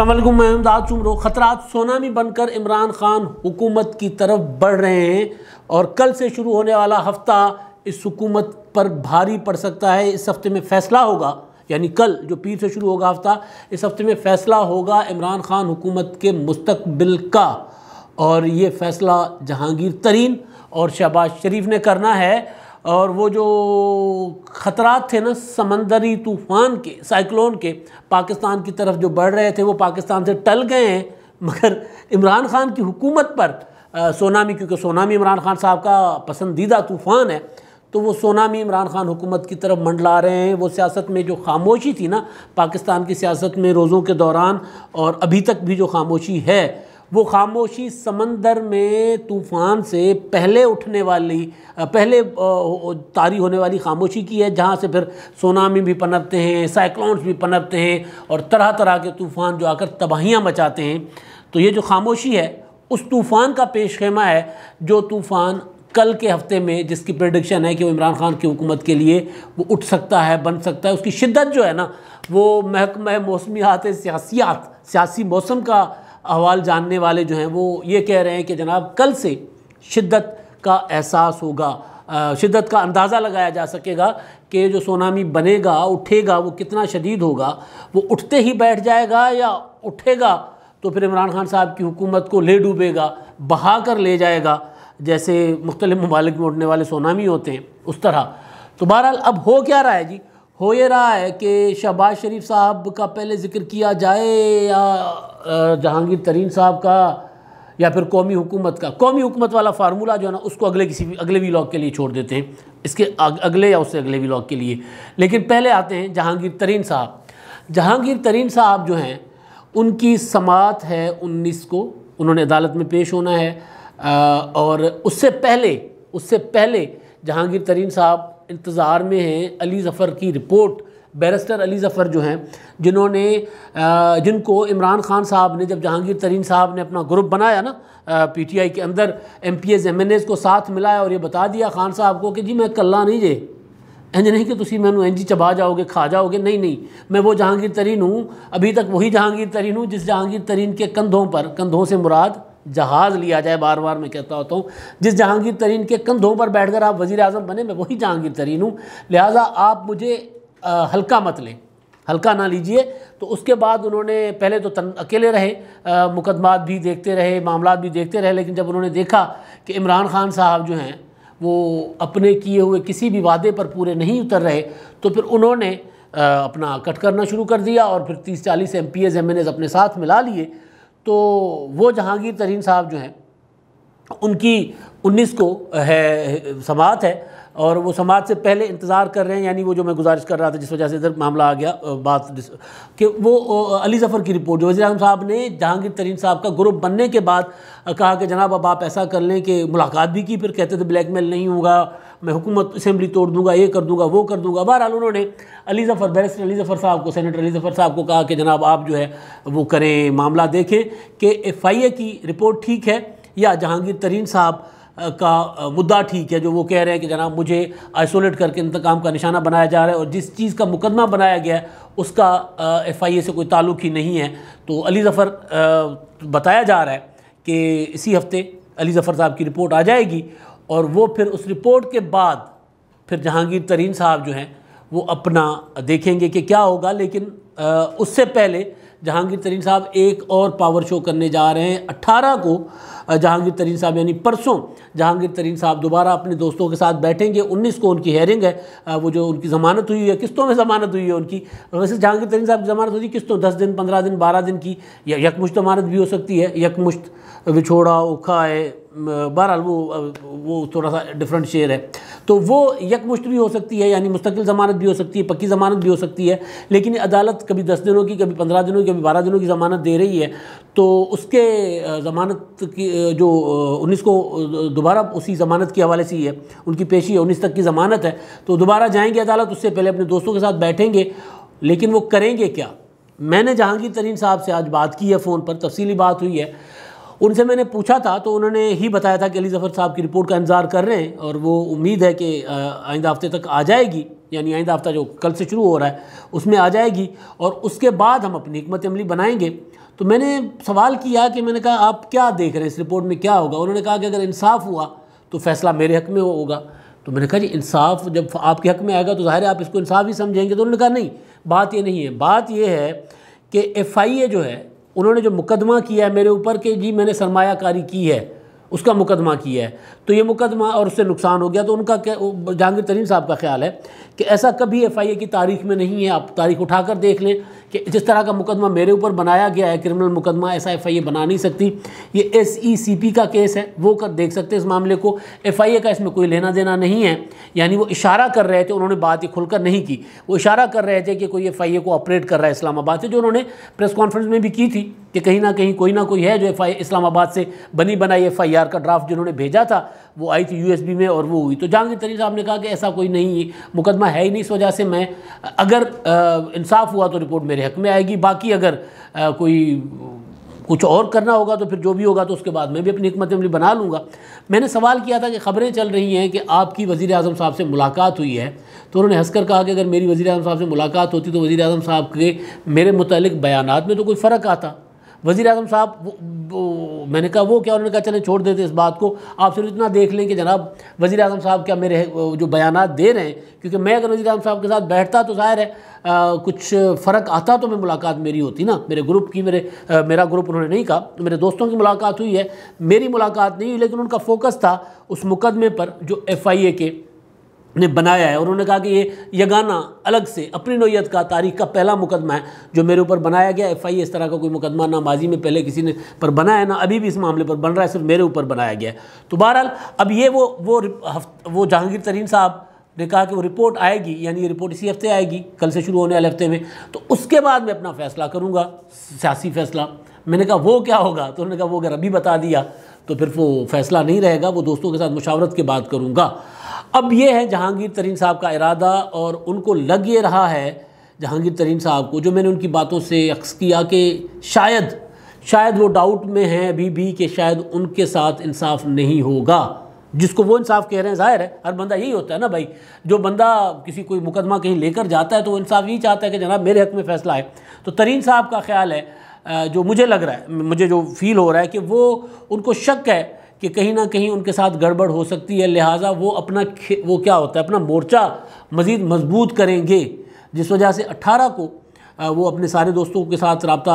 असलम मैं अहमदाद चुमरो ख़तरा सोनामी बनकर इमरान ख़ान हुकूमत की तरफ बढ़ रहे हैं और कल से शुरू होने वाला हफ्ता इस हुकूमत पर भारी पड़ सकता है इस हफ्ते में फ़ैसला होगा यानी कल जो पीर से शुरू होगा हफ्ता इस हफ्ते में फ़ैसला होगा इमरान ख़ान हुकूमत के मुस्तबिल का और ये फ़ैसला जहांगीर तरीन और शहबाज शरीफ ने करना है और वो जो ख़तरात थे ना समंदरी तूफ़ान के साइक्लोन के पाकिस्तान की तरफ जो बढ़ रहे थे वो पाकिस्तान से टल गए हैं मगर इमरान खान की हुकूमत पर आ, सोनामी क्योंकि सोनामी इमरान खान साहब का पसंदीदा तूफ़ान है तो वो सोनामी इमरान खान हुकूमत की तरफ मंडला रहे हैं वो सियासत में जो खामोशी थी ना पाकिस्तान की सियासत में रोज़ों के दौरान और अभी तक भी जो खामोशी है वो खामोशी समंदर में तूफ़ान से पहले उठने वाली पहले तारी होने वाली खामोशी की है जहाँ से फिर सोनामी भी पनपते हैं साइक्लोन्स भी पनपते हैं और तरह तरह के तूफ़ान जो आकर तबाहियाँ मचाते हैं तो ये जो खामोशी है उस तूफ़ान का पेश खेमा है जो तूफ़ान कल के हफ्ते में जिसकी प्रडिक्शन है कि वो इमरान खान की हुकूमत के लिए वो उठ सकता है बन सकता है उसकी शिद्दत जो है ना वो महकमा मौसमियात सियासियात सियासी मौसम का अहवाल जानने वाले जो हैं वो ये कह रहे हैं कि जनाब कल से शिद्दत का एहसास होगा शिद्दत का अंदाज़ा लगाया जा सकेगा कि जो सोनामी बनेगा उठेगा वो कितना शदीद होगा वो उठते ही बैठ जाएगा या उठेगा तो फिर इमरान खान साहब की हुकूमत को ले डूबेगा बहा कर ले जाएगा जैसे मुख्तलिफ ममालिक में उठने वाले सोनामी होते हैं उस तरह तो बहरहाल अब हो क्या रहा है जी हो ये रहा है कि शहबाज शरीफ साहब का पहले जिक्र किया जाए या जहांगीर तरीन साहब का या फिर कौमी हुकूमत का कौमी हुकूमत वाला फार्मूला जो है ना उसको अगले किसी भी अगले व्लॉग के लिए छोड़ देते हैं इसके अगले या उससे अगले व्लॉग के लिए लेकिन पहले आते हैं जहांगीर तरीन साहब जहांगीर तरीन साहब जो हैं उनकी समात है उन्नीस को उन्होंने अदालत में पेश होना है आ, और उससे पहले उससे पहले जहांगीर तरीन साहब इंतज़ार में हैं अली ज़फ़र की रिपोर्ट बैरिस्टर अली ज़फ़र जो हैं जिन्होंने जिनको इमरान खान साहब ने जब जहांगीर तरीन साहब ने अपना ग्रुप बनाया ना पीटीआई के अंदर MPs MNAs को साथ मिलाया और ये बता दिया खान साहब को कि जी मैं कल्ला नहीं जे इंज नहीं कि तुम मैं इंजी चबा जाओगे खा जाओगे नहीं नहीं मैं वो जहांगीर तरीन हूँ अभी तक वही जहांगीर तरीन हूँ जिस जहांगीर तरीन के कंधों पर कंधों से मुराद जहाज़ लिया जाए बार बार मैं कहता होता हूँ जिस जहांगीर तरीन के कंधों पर बैठकर आप वज़ी अजम बने मैं वही जहांगीर तरीन हूँ लिहाजा आप मुझे हल्का मत लें हल्का ना लीजिए तो उसके बाद उन्होंने पहले तो तन, अकेले रहे मुकदमात भी देखते रहे मामला भी देखते रहे लेकिन जब उन्होंने देखा कि इमरान खान साहब जो हैं वो अपने किए हुए किसी भी वादे पर पूरे नहीं उतर रहे तो फिर उन्होंने आ, अपना कट करना शुरू कर दिया और फिर तीस चालीस MPs MNAs अपने साथ मिला लिए तो वो जहांगीर तरीन साहब जो हैं उनकी उन्नीस को है समात है और वो समाज से पहले इंतज़ार कर रहे हैं यानी वो जो मैं गुजारिश कर रहा था जिस वजह से इधर मामला आ गया बात कि वो अली जफ़र की रिपोर्ट जो वजी साहब ने जहांगीर तरीन साहब का ग्रुप बनने के बाद कहा कि जनाब अब आप ऐसा कर लें कि मुलाकात भी की फिर कहते थे ब्लैकमेल नहीं होगा मैं हुकूमत असम्बली तोड़ दूंगा ये कर दूंगा वो कर दूंगा बहरहाल उन्होंने अली जफ़र बैरिस्टर अली जफ़र साहब को सैनटर अली जफ़र साहब को कहा कि जनाब आप जो है वो करें मामला देखें कि एफ आई ए की रिपोर्ट ठीक है या जहांगीर तरीन साहब का मुद्दा ठीक है जो वो कह रहे हैं कि जनाब मुझे आइसोलेट करके इंतकाम का निशाना बनाया जा रहा है और जिस चीज़ का मुकदमा बनाया गया है उसका एफ आई ए से कोई ताल्लुक ही नहीं है तो अली ज़फ़र बताया जा रहा है कि इसी हफ्ते अली ज़फ़र साहब की रिपोर्ट आ जाएगी और वो फिर उस रिपोर्ट के बाद फिर जहांगीर तरीन साहब जो हैं वो अपना देखेंगे कि क्या होगा लेकिन उससे पहले जहांगीर तरीन साहब एक और पावर शो करने जा रहे हैं अट्ठारह को जहांगीर तरीन साहब यानी परसों जहांगीर तरीन साहब दोबारा अपने दोस्तों के साथ बैठेंगे उन्नीस को उनकी हेयरिंग है वो जो उनकी ज़मानत हुई है किस्तों में ज़मानत हुई है उनकी वैसे जहांगीर तरीन साहब की ज़मानत होती है किस्तों दस दिन पंद्रह दिन बारह दिन की या यकमुश्त जमानत भी हो सकती है यकमुश्त विछोड़ा है बहरहाल वो वो थोड़ा सा डिफरेंट शेयर है तो वो यकमुश्त भी हो सकती है यानी मुस्तकिल ज़मानत भी हो सकती है पक्की ज़मानत भी हो सकती है लेकिन अदालत कभी दस दिनों की कभी पंद्रह दिनों की कभी बारह दिनों की ज़मानत दे रही है तो उसके ज़मानत की जो उन्नीस को दोबारा उसी ज़मानत के हवाले से ही है उनकी पेशी है उन्नीस तक की ज़मानत है तो दोबारा जाएंगे अदालत उससे पहले अपने दोस्तों के साथ बैठेंगे लेकिन वो करेंगे क्या मैंने जहांगीर तरीन साहब से आज बात की है फ़ोन पर तफसीली बात हुई है उनसे मैंने पूछा था तो उन्होंने ही बताया था कि अली जफ़र साहब की रिपोर्ट का इंतज़ार कर रहे हैं और वो उम्मीद है कि आइंदा हफ्ते तक आ जाएगी यानी आइंदा हफ्ता जो कल से शुरू हो रहा है उसमें आ जाएगी और उसके बाद हम अपनी हमत अमली बनाएंगे तो मैंने सवाल किया कि मैंने कहा आप क्या देख रहे हैं इस रिपोर्ट में क्या होगा उन्होंने कहा कि अगर इंसाफ हुआ तो फैसला मेरे हक में होगा तो मैंने कहा जी इंसाफ जब आपके हक में आएगा तो ज़ाहिर है आप इसको इंसाफ ही समझेंगे तो उन्होंने कहा नहीं बात ये नहीं है बात यह है कि एफ़ आई ए जो है उन्होंने जो मुकदमा किया है मेरे ऊपर कि जी मैंने सरमाकारी की है उसका मुकदमा किया है तो ये मुकदमा और उससे नुकसान हो गया तो उनका क्या जहांगीर तरीन साहब का ख्याल है कि ऐसा कभी एफ आई ए की तारीख में नहीं है आप तारीख उठा कर देख लें कि जिस तरह का मुकदमा मेरे ऊपर बनाया गया है क्रिमिनल मुकदमा ऐसा एफ आई ए बना नहीं सकती ये एस ई सी पी का केस है वो कर देख सकते हैं इस मामले को एफ आई ए का इसमें कोई लेना देना नहीं है यानी वो इशारा कर रहे थे उन्होंने बात ये खुलकर नहीं की वो इशारा कर रहे थे कि कोई एफ आई ए को ऑपरेट कर रहा है इस्लामाबाद से जो उन्होंने प्रेस कॉन्फ्रेंस में भी की थी कि कहीं ना कहीं कोई ना कोई है जो एफ आई इस्लामाबाद से बनी बनाई एफ आई आर का ड्राफ्ट जिन्होंने भेजा था वो आई थी यू एस बी में और वो हुई तो जहांगीर तरीन साहब ने कहा कि ऐसा कोई नहीं है मुकदमा है ही नहीं इस वजह से मैं अगर इंसाफ हुआ तो रिपोर्ट मेरे हक में आएगी बाकी अगर आ, कोई कुछ और करना होगा तो फिर जो भी होगा तो उसके बाद मैं भी अपनी हमत अमली बना लूँगा मैंने सवाल किया था कि ख़बरें चल रही हैं कि आपकी वज़ी अजम साहब से मुलाकात हुई है तो उन्होंने हंसकर कहा कि अगर मेरी वज़ी अजम साहब से मुलाकात होती तो वज़ी अजम साहब के मेरे मुतल बयान में तो कोई फ़र्क आता वज़ी अजम साहब मैंने कहा वो क्या उन्होंने कहा चले छोड़ देते इस बात को आप सिर्फ इतना देख लें कि जनाब वज़ी अजम साहब क्या मेरे जो बयान दे रहे हैं क्योंकि मैं अगर वज़ी अजम साहब के साथ बैठता तो ज़ाहिर है आ, कुछ फ़र्क आता तो मैं मुलाकात मेरी होती ना मेरे ग्रुप की मेरे आ, मेरा ग्रुप उन्होंने नहीं कहा तो मेरे दोस्तों की मुलाकात हुई है मेरी मुलाकात नहीं हुई लेकिन उनका फोकस था उस मुकदमे पर जो एफ आई ए के ने बनाया है उन्होंने कहा कि ये यगाना अलग से अपनी नोयत का तारीख का पहला मुकदमा है जो मेरे ऊपर बनाया गया एफ आई इस तरह का कोई मुकदमा ना माजी में पहले किसी ने पर बनाया ना अभी भी इस मामले पर बन रहा है सिर्फ मेरे ऊपर बनाया गया है तो बहरहाल अब ये वो वो वो जहांगीर तरीन साहब ने कहा कि वो रिपोर्ट आएगी यानी ये रिपोर्ट इसी हफ्ते आएगी कल से शुरू होने वाले हफ्ते में तो उसके बाद मैं अपना फ़ैसला करूँगा सियासी फ़ैसला मैंने कहा वो क्या होगा तो उन्होंने कहा वो अगर अभी बता दिया तो फिर वो फैसला नहीं रहेगा वो दोस्तों के साथ मुशावरत के बाद करूँगा अब ये है जहांगीर तरीन साहब का इरादा और उनको लग ये रहा है जहांगीर तरीन साहब को जो मैंने उनकी बातों से अक्स किया कि शायद शायद वो डाउट में हैं अभी भी कि शायद उनके साथ इंसाफ नहीं होगा जिसको वो इंसाफ कह रहे हैं जाहिर है हर बंदा यही होता है ना भाई जो बंदा किसी कोई मुकदमा कहीं लेकर जाता है तो वो इंसाफ यही चाहता है कि जनाब मेरे हक में फ़ैसला है तो तरीन साहब का ख्याल है जो मुझे लग रहा है मुझे जो फील हो रहा है कि वो उनको शक है कि कहीं ना कहीं उनके साथ गड़बड़ हो सकती है लिहाजा वो अपना वो क्या होता है अपना मोर्चा मज़ीद मजबूत करेंगे जिस वजह से अट्ठारह को वो अपने सारे दोस्तों के साथ रबता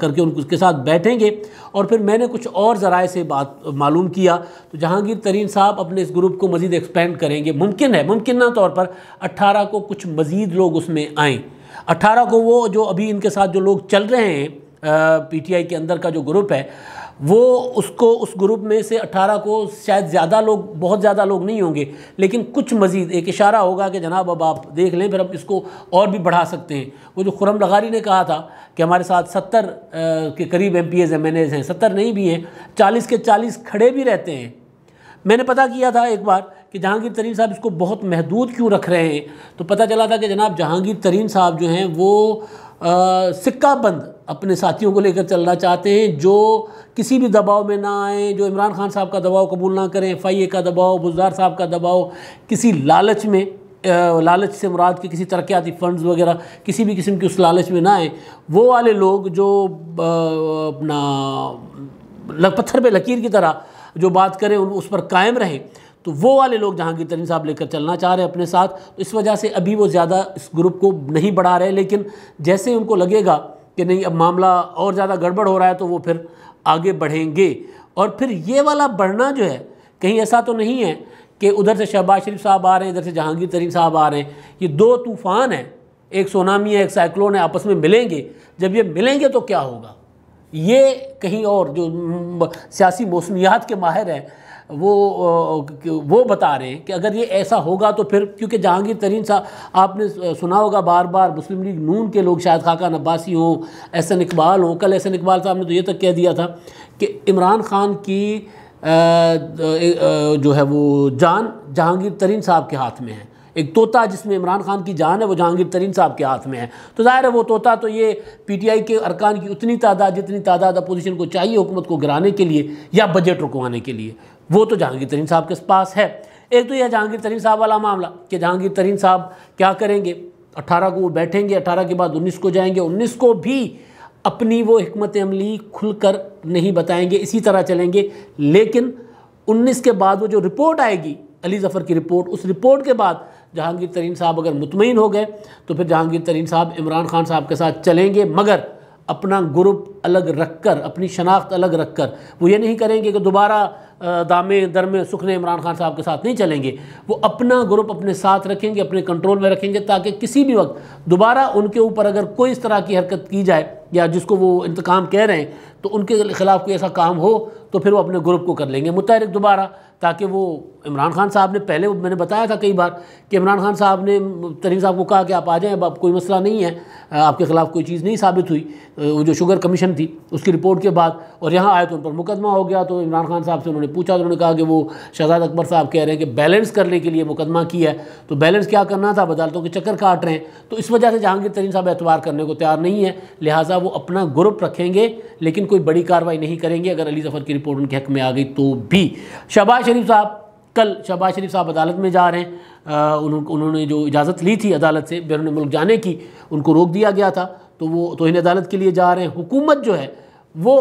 करके उनके साथ बैठेंगे और फिर मैंने कुछ और ज़राए से बात मालूम किया तो जहांगीर तरीन साहब अपने इस ग्रुप को मज़ीद एक्सपेंड करेंगे मुमकिन है मुमकिन तौर पर अट्ठारह को कुछ मज़ीद लोग उसमें आएँ अट्ठारह को वो जो अभी इनके साथ जो लोग चल रहे हैं आई के अंदर का जो ग्रुप है वो उसको उस ग्रुप में से 18 को शायद ज़्यादा लोग बहुत ज़्यादा लोग नहीं होंगे लेकिन कुछ मज़ीद एक इशारा होगा कि जनाब अब आप देख लें फिर हम इसको और भी बढ़ा सकते हैं वो जो खुरम लगारी ने कहा था कि हमारे साथ सत्तर के करीब M P MNAs हैं सत्तर नहीं भी हैं चालीस के चालीस खड़े भी रहते हैं मैंने पता किया था एक बार कि जहांगीर तरीन साहब इसको बहुत महदूद क्यों रख रहे हैं तो पता चला था कि जनाब जहांगीर तरीन साहब जो हैं वो सिक्का बंद अपने साथियों को लेकर चलना चाहते हैं जो किसी भी दबाव में ना आए जो इमरान खान साहब का दबाव कबूल ना करें एफ का दबाव बुजदार साहब का दबाव किसी लालच में लालच से मुराद के किसी तरक्याती फ़ंड्स वगैरह किसी भी किस्म के उस लालच में ना आए वो वाले लोग जो अपना लग पत्थर पे लकीर की तरह जो बात करें उन उस पर कायम रहें तो वो वाले लोग जहांगीर तरीन साहब लेकर चलना चाह रहे हैं अपने साथ तो इस वजह से अभी वो ज़्यादा इस ग्रुप को नहीं बढ़ा रहे लेकिन जैसे उनको लगेगा कि नहीं अब मामला और ज़्यादा गड़बड़ हो रहा है तो वो फिर आगे बढ़ेंगे और फिर ये वाला बढ़ना जो है कहीं ऐसा तो नहीं है कि उधर से शहबाज शरीफ साहब आ रहे हैं इधर से जहांगीर तरीन साहब आ रहे हैं ये दो तूफ़ान हैं एक सोनामी है एक साइक्लोन है आपस में मिलेंगे जब ये मिलेंगे तो क्या होगा ये कहीं और जो सियासी मौसमियात के माहिर हैं वो वो बता रहे हैं कि अगर ये ऐसा होगा तो फिर क्योंकि जहांगीर तरीन साहब आपने सुना होगा बार बार मुस्लिम लीग नून के लोग शायद खाकान अब्बासी हों एस एन इकबाल हों कल एहसन इकबाल साहब ने तो ये तक कह दिया था कि इमरान खान की जो है वो जान जहांगीर तरीन साहब के हाथ में है एक तोता जिसमें इमरान खान की जान है वो जहांगीर तरीन साहब के हाथ में है तो ज़ाहिर है वो तोता तो ये पीटीआई के अरकान की उतनी तादाद जितनी तादाद अपोजिशन को चाहिए हुकूमत को गिराने के लिए या बजट रुकवाने के लिए वो तो जहांगीर तरीन साहब के पास है एक तो यह जहांगीर तरीन साहब वाला मामला कि जहांगीर तरीन साहब क्या करेंगे अट्ठारह को वो बैठेंगे अट्ठारह के बाद उन्नीस को जाएंगे उन्नीस को भी अपनी वो हमत अमली खुलकर नहीं बताएंगे इसी तरह चलेंगे लेकिन उन्नीस के बाद वो जो रिपोर्ट आएगी अली जफ़र की रिपोर्ट उस रिपोर्ट के बाद जहांगीर तरीन साहब अगर मुतमिन हो गए तो फिर जहांगीर तरीन साहब इमरान खान साहब के साथ चलेंगे मगर अपना ग्रुप अलग रख कर अपनी शनाख्त अलग रख कर वो ये नहीं करेंगे कि दोबारा दामे दर में सुखने इमरान खान साहब के साथ नहीं चलेंगे वो अपना ग्रुप अपने साथ रखेंगे अपने कंट्रोल में रखेंगे ताकि किसी भी वक्त दोबारा उनके ऊपर अगर कोई इस तरह की हरकत की जाए या जिसको वो इंतकाम कह रहे हैं तो उनके ख़िलाफ़ कोई ऐसा काम हो तो फिर वो अपने ग्रुप को कर लेंगे मुतहरिक दोबारा ताकि वो इमरान खान साहब ने पहले मैंने बताया था कई बार कि इमरान खान साहब ने तरीन साहब को कहा कि आप आ जाएं अब कोई मसला नहीं है आपके ख़िलाफ़ कोई चीज़ नहीं साबित हुई वो जो शुगर कमीशन थी उसकी रिपोर्ट के बाद और यहाँ आए तो उन पर मुकदमा हो गया तो इमरान खान साहब से उन्होंने पूछा तो उन्होंने कहा कि वो शहजाद अकबर साहब कह रहे हैं कि बैलेंस करने के लिए मुकदमा किया है तो बैलेंस क्या करना था अदालतों के चक्कर काट रहे हैं तो इस वजह से जहांगीर तरीन साहब एतवार करने को तैयार नहीं है लिहाजा वो अपना ग्रुप रखेंगे लेकिन कोई बड़ी कार्रवाई नहीं करेंगे अगर अली जफ़र की रिपोर्ट उनके हक में आ गई तो भी शबाश शरीफ साहब कल शहबाज शरीफ साहब अदालत में जा रहे हैं उन्होंने जो इजाज़त ली थी अदालत से बैरून मुल्क जाने की उनको रोक दिया गया था तो वो तोहन अदालत के लिए जा रहे हैं हुकूमत जो है वो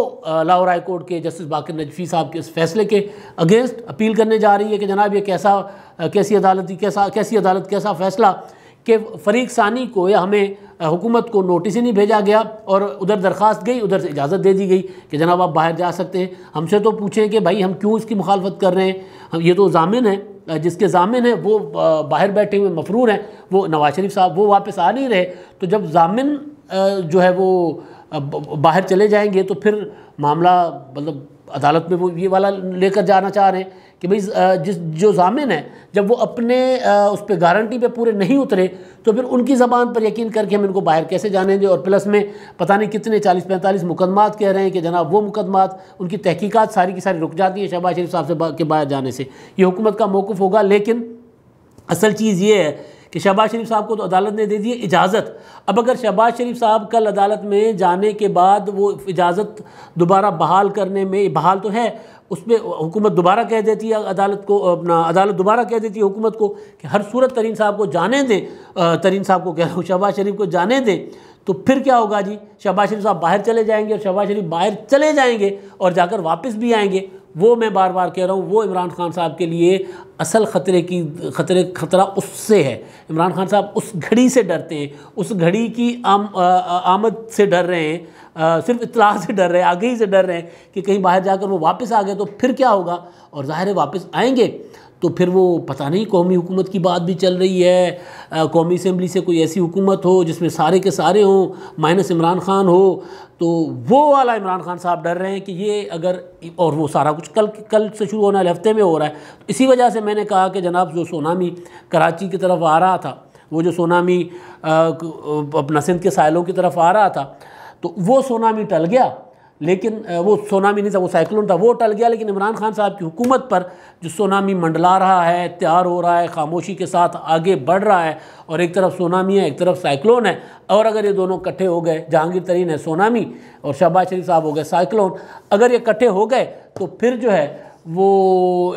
लाहौर हाई कोर्ट के जस्टिस बाकर नजफ़ी साहब के इस फैसले के अगेंस्ट अपील करने जा रही है कि जनाब ये कैसा कैसी अदालत कैसा कैसी अदालत कैसा फ़ैसला कि फरीक सानी को या हमें हुकूमत को नोटिस ही नहीं भेजा गया और उधर दरख्वास्त गई उधर से इजाज़त दे दी गई कि जनाब आप बाहर जा सकते हैं हमसे तो पूछें कि भाई हम क्यों इसकी मुखालफत कर रहे हैं हम ये तो जामिन है जिसके जामिन हैं वो बाहर बैठे हुए मफरूर हैं वो नवाज शरीफ साहब वो वापस आ नहीं रहे तो जब जामिन जो है वो बाहर चले जाएंगे तो फिर मामला मतलब अदालत में वो ये वाला लेकर जाना चाह रहे हैं कि भाई जिस जो जामिन है जब वो अपने उस पर गारंटी पे पूरे नहीं उतरे तो फिर उनकी ज़बान पर यकीन करके हम इनको बाहर कैसे जाने दें और प्लस में पता नहीं कितने चालीस पैंतालीस मुकदमात कह रहे हैं कि जनाब वो मुकदमात उनकी तहकीकात सारी की सारी रुक जाती है शहबाज शरीफ साहब से के बाहर जाने से ये हुकूमत का मौक़ होगा लेकिन असल चीज़ ये है कि शहबाज शरीफ साहब को तो अदालत ने दे दी इजाज़त अब अगर शहबाज शरीफ साहब कल अदालत में जाने के बाद वो इजाज़त दोबारा बहाल करने में बहाल तो है उसमें हुकूमत दोबारा कह देती है अदालत को अपना अदालत दोबारा कह देती है हुकूमत को कि हर सूरत तरीन साहब को जाने दें तरीन साहब को कह रहा हूँ शहबाज शरीफ को जाने दें तो फिर क्या होगा जी शहबाज शरीफ साहब बाहर चले जाएंगे और शहबाज शरीफ बाहर चले जाएंगे और जाकर वापस भी आएंगे वो मैं बार बार कह रहा हूँ वो इमरान खान साहब के लिए असल ख़तरे की ख़तरे ख़तरा उससे है इमरान खान साहब उस घड़ी से डरते हैं उस घड़ी की आम आ, आमद से डर रहे हैं आ, सिर्फ इतला से डर रहे हैं आगे ही से डर रहे हैं कि कहीं बाहर जाकर वो वापस आ गए तो फिर क्या होगा और ज़ाहिर वापस आएंगे तो फिर वो पता नहीं कौमी हुकूमत की बात भी चल रही है कौमी असम्बली से कोई ऐसी हुकूमत हो जिसमें सारे के सारे हों माइनस इमरान खान हो तो वो वाला इमरान खान साहब डर रहे हैं कि ये अगर और वो सारा कुछ कल कल से शुरू होने वाले हफ्ते में हो रहा है तो इसी वजह से मैंने कहा कि जनाब जो सोनामी कराची की तरफ आ रहा था वो जो सोनामी अपना सिंध के साहलों की तरफ आ रहा था तो वो सोनामी टल गया लेकिन वो सोनामी नहीं था वो साइक्लोन था वो टल गया लेकिन इमरान खान साहब की हुकूमत पर जो सोनामी मंडला रहा है तैयार हो रहा है खामोशी के साथ आगे बढ़ रहा है और एक तरफ सोनामी है एक तरफ साइक्लोन है और अगर ये दोनों इकट्ठे हो गए जहांगीर तरीन है सोनामी और शहबाज शरीफ साहब हो गए साइक्लोन अगर ये इकट्ठे हो गए तो फिर जो है वो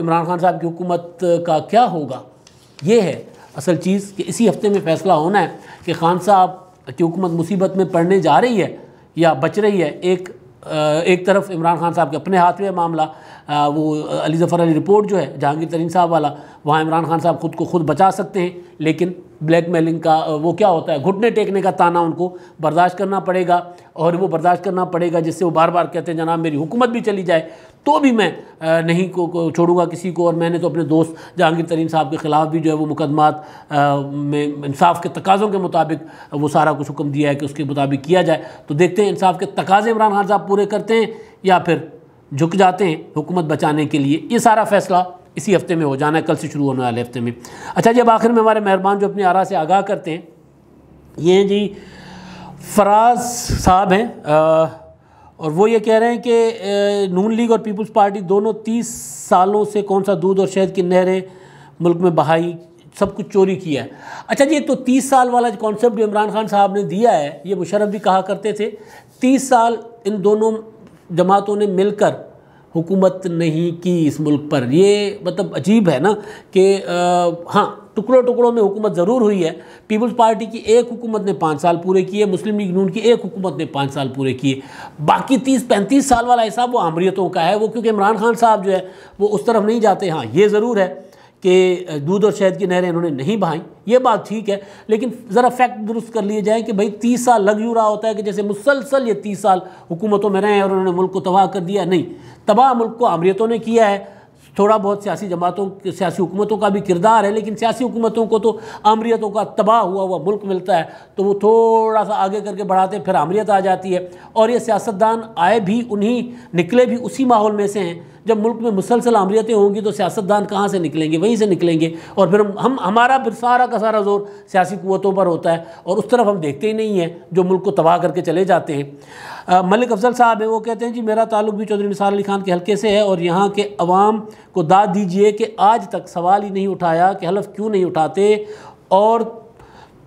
इमरान खान साहब की हुकूमत का क्या होगा ये है असल चीज़ कि इसी हफ्ते में फैसला होना है कि खान साहब की हुकूमत मुसीबत में पड़ने जा रही है या बच रही है एक एक तरफ इमरान खान साहब के अपने हाथ में मामला वो अली जफ़र अली रिपोर्ट जो है जहांगीर तरीन साहब वाला वहाँ इमरान खान साहब खुद को खुद बचा सकते हैं लेकिन ब्लैकमेलिंग का वो क्या होता है घुटने टेकने का ताना उनको बर्दाश्त करना पड़ेगा और वो बर्दाश्त करना पड़ेगा जिससे वो बार बार कहते हैं जनाब मेरी हुकूमत भी चली जाए तो भी मैं नहीं को, को छोड़ूंगा किसी को और मैंने तो अपने दोस्त जहांगीर तरीन साहब के ख़िलाफ़ भी जो है वो मुकदमात में इंसाफ के तकाज़ों के मुताबिक वो सारा कुछ हुक्म दिया है कि उसके मुताबिक किया जाए तो देखते हैं इंसाफ के तकाज़े इमरान खान साहब पूरे करते हैं या फिर झुक जाते हैं हुकूमत बचाने के लिए ये सारा फैसला इसी हफ्ते में हो जाना है कल से शुरू होने वाले हफ्ते में अच्छा जी अब आखिर में हमारे मेहरबान जो अपने आरा से आगाह करते हैं ये हैं जी फराज साहब हैं और वो ये कह रहे हैं कि नून लीग और पीपल्स पार्टी दोनों तीस सालों से कौन सा दूध और शहद की नहरें मुल्क में बहाई सब कुछ चोरी किया है अच्छा जी तो तीस साल वाला जो कॉन्सेप्ट इमरान खान साहब ने दिया है ये मुशरफ भी कहा करते थे तीस साल इन दोनों जमातों ने मिलकर हुकूमत नहीं की इस मुल्क पर ये मतलब अजीब है ना कि हाँ टुकड़ों टुकड़ों में हुकूमत ज़रूर हुई है पीपल्स पार्टी की एक हुकूमत ने पाँच साल पूरे किए मुस्लिम लीग नून की एक हुकूमत ने पाँच साल पूरे किए बाकी तीस पैंतीस साल वाला हिसाब वो आमरीतों का है वो क्योंकि इमरान खान साहब जो है वो उस तरफ नहीं जाते हाँ ये ज़रूर है कि दूध और शहद की नहरें इन्होंने नहीं बहाई ये बात ठीक है लेकिन ज़रा फैक्ट दुरुस्त कर लिए जाए कि भाई तीस साल लग यू रहा होता है कि जैसे मुसलसल ये तीस साल हुकूमतों में रहे हैं और उन्होंने मुल्क को तबाह कर दिया नहीं तबाह मुल्क को अमरीतों ने किया है थोड़ा बहुत सियासी जमातों सियासी हुकूमतों का भी किरदार है लेकिन सियासी हुकूमतों को तो आमरीतों का तबाह हुआ हुआ मुल्क मिलता है तो वो थोड़ा सा आगे करके बढ़ाते फिर आमरीत आ जाती है और ये सियासतदान आए भी उन्हीं निकले भी उसी माहौल में से हैं जब मुल्क में मुसलसल आमरीतें होंगी तो सियासतदान कहाँ से निकलेंगे वहीं से निकलेंगे और फिर हम हमारा फिर सारा का सारा जोर सियासी क़वतों पर होता है और उस तरफ हम देखते ही नहीं हैं जो मुल्क को तबाह करके चले जाते हैं मलिक अफजल साहब हैं वो कहते हैं जी मेरा ताल्लुक भी चौधरी निसार अली खान के हल्के से है और यहाँ के अवाम को दाद दीजिए कि आज तक सवाल ही नहीं उठाया कि हलफ क्यों नहीं उठाते और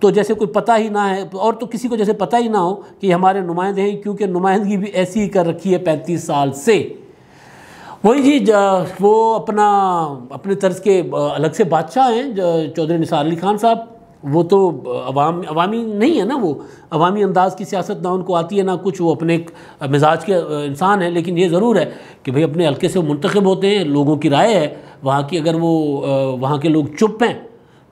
तो जैसे कोई पता ही ना है और तो किसी को जैसे पता ही ना हो कि हमारे नुमाइंदे हैं क्योंकि नुमाइंदगी भी ऐसी ही कर रखी है पैंतीस साल से वही जी वो अपना अपने तर्ज के अलग से बादशाह हैं चौधरी निसार अली खान साहब वो तो अवाम अवामी नहीं है ना वो अवामी अंदाज की सियासत ना उनको आती है ना कुछ वो अपने मिजाज के इंसान हैं लेकिन ये ज़रूर है कि भाई अपने हल्के से मुंतखब होते हैं लोगों की राय है वहाँ की अगर वो वहाँ के लोग चुप हैं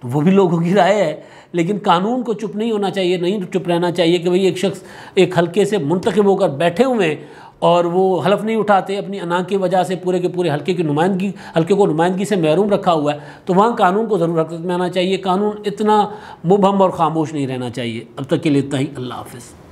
तो वो भी लोगों की राय है लेकिन कानून को चुप नहीं होना चाहिए नहीं चुप रहना चाहिए कि भाई एक शख्स एक हल्के से मुंतखब होकर बैठे हुए हैं और वो हलफ नहीं उठाते अपनी अना की वजह से पूरे के पूरे हल्के की नुमाइंदगी हल्के को नुमाइंदगी से महरूम रखा हुआ है तो वहाँ कानून को ज़रूर हरकत में आना चाहिए कानून इतना मुबहम और खामोश नहीं रहना चाहिए अब तक के लिए इतना ही अल्लाह हाफिज़